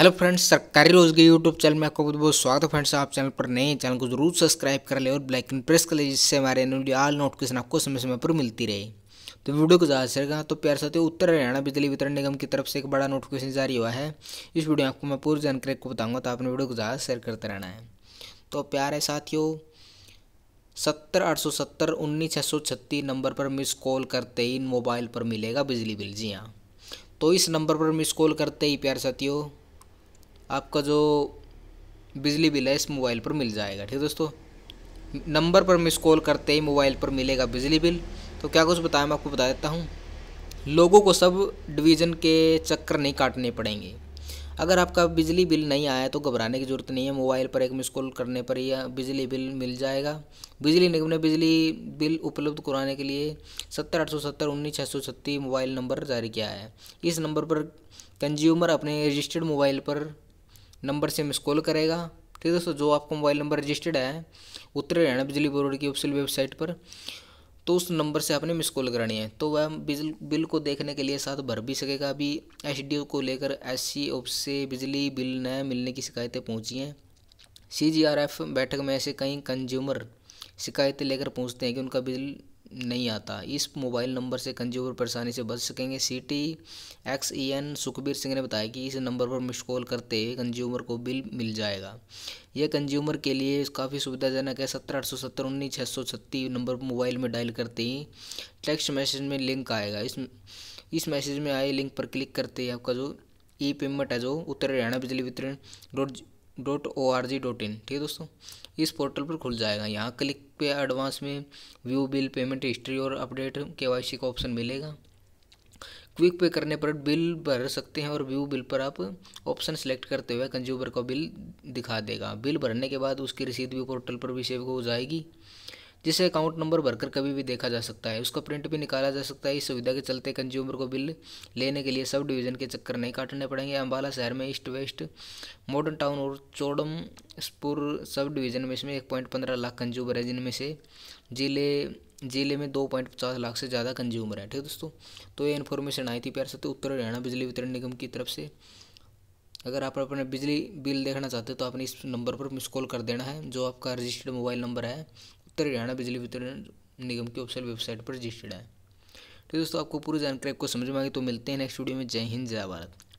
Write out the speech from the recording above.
hello friends सरकारी रोज के YouTube channel में आपका बहुत बहुत स्वागत है फ्रेंड्स आप चैनल पर नए चैनल को जरूर सब्सक्राइब कर ले और ब्लैक एंड प्रेस कर ले जिससे हमारे वीडियो आल नोटिफिकेशन आपको समय समय पर मिलती रहे तो वीडियो को ज़्यादा शेयर करना तो प्यार साथियों उत्तर हरियाणा बिजली वितरण निगम की तरफ से एक बड़ा नोटिफिकेशन जारी हुआ है इस वीडियो में आपको मैं पूरी जानकारी को बताऊँगा तो आपने वीडियो को ज़्यादा शेयर करते रहना है तो प्यार है साथियों सत्तर आठ सौ सत्तर उन्नीस छः सौ छत्तीस नंबर पर मिस कॉल करते ही मोबाइल पर मिलेगा बिजली बिल जी हाँ तो इस नंबर पर मिस कॉल करते ही प्यार साथियों आपका जो बिजली बिल है इस मोबाइल पर मिल जाएगा ठीक है दोस्तों नंबर पर मिस कॉल करते ही मोबाइल पर मिलेगा बिजली बिल तो क्या कुछ बताया मैं आपको बता देता हूँ लोगों को सब डिवीज़न के चक्कर नहीं काटने पड़ेंगे अगर आपका बिजली बिल नहीं आया तो घबराने की ज़रूरत नहीं है मोबाइल पर एक मिस कॉल करने पर यह बिजली बिल मिल जाएगा बिजली निगम ने बिजली बिल उपलब्ध कराने के लिए सत्तर आठ सौ सत्तर उन्नीस छः सौ छत्तीस मोबाइल नंबर जारी किया है इस नंबर पर कंज्यूमर अपने रजिस्टर्ड मोबाइल पर नंबर से मिस कॉल करेगा ठीक है दोस्तों जो आपका मोबाइल नंबर रजिस्टर्ड है उत्तर हरियाणा बिजली बोर्ड की ऑफिशियल वेबसाइट पर तो उस नंबर से आपने मिस कॉल करानी है तो वह बिजल बिल को देखने के लिए साथ भर भी सकेगा अभी एस को लेकर एस सी से बिजली बिल न मिलने की शिकायतें पहुंची हैं सी बैठक में ऐसे कई कंज्यूमर शिकायतें लेकर पहुंचते हैं कि उनका बिल नहीं आता इस मोबाइल नंबर से कंज्यूमर परेशानी से बच सकेंगे city X E N Sukhbir Singh ने बताया कि इस नंबर पर मिस कॉल करते हुए कंज्यूमर को बिल मिल जाएगा यह कंज्यूमर के लिए काफ़ी सुविधाजनक है सत्रह आठ सौ सत्तर उन्नीस छः सौ छत्तीस नंबर पर मोबाइल में डायल करते ही टेक्स्ट मैसेज में लिंक आएगा इस इस मैसेज में आए लिंक पर क्लिक करते ही आपका जो ई पेमेंट है जो उत्तर हरियाणा बिजली वितरण रोड dot O R G dot in ठीक है दोस्तों इस पोर्टल पर खुल जाएगा यहाँ क्लिक पे एडवांस में व्यू बिल पेमेंट हिस्ट्री और अपडेट के वाई सी का ऑप्शन मिलेगा क्विक पे करने पर बिल भर सकते हैं और व्यू बिल पर आप ऑप्शन सेलेक्ट करते हुए कंज्यूमर को बिल दिखा देगा बिल भरने के बाद उसकी रसीद भी पोर्टल पर भी सेव हो जाएगी जिसे अकाउंट नंबर भरकर कभी भी देखा जा सकता है उसका प्रिंट भी निकाला जा सकता है इस सुविधा के चलते कंज्यूमर को बिल लेने के लिए सब डिवीज़न के चक्कर नहीं काटने पड़ेंगे अम्बाला शहर में ईस्ट वेस्ट मॉडर्न टाउन और चौड़मपुर सब डिवीज़न में इसमें एक पॉइंट पंद्रह लाख कंज्यूमर है जिनमें से जिले जिले में दो पॉइंट पचास लाख से ज़्यादा कंज्यूमर है ठीक है दोस्तों तो ये इन्फॉर्मेशन आई थी प्यार सत्य तो उत्तर हरियाणा बिजली वितरण निगम की तरफ से अगर आप अपने बिजली बिल देखना चाहते हो तो आपने इस नंबर पर मिस कॉल कर देना है जो आपका रजिस्टर्ड मोबाइल नंबर है उत्तर हरियाणा बिजली वितरण निगम की ऑफिशियल वेबसाइट पर रजिस्टर्ड है तो दोस्तों आपको पूरी जानकारी आपको समझ में आ गई तो मिलते हैं नेक्स्ट वीडियो में जय हिंद जय भारत